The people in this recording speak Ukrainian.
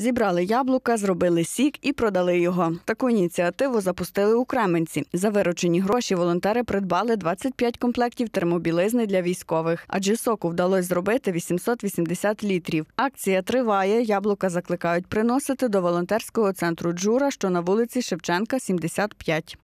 Зібрали яблука, зробили сік і продали його. Таку ініціативу запустили у Кременці. За виручені гроші волонтери придбали 25 комплектів термобілизни для військових, адже соку вдалося зробити 880 літрів. Акція триває. Яблука закликають приносити до волонтерського центру Джура, що на вулиці Шевченка, 75.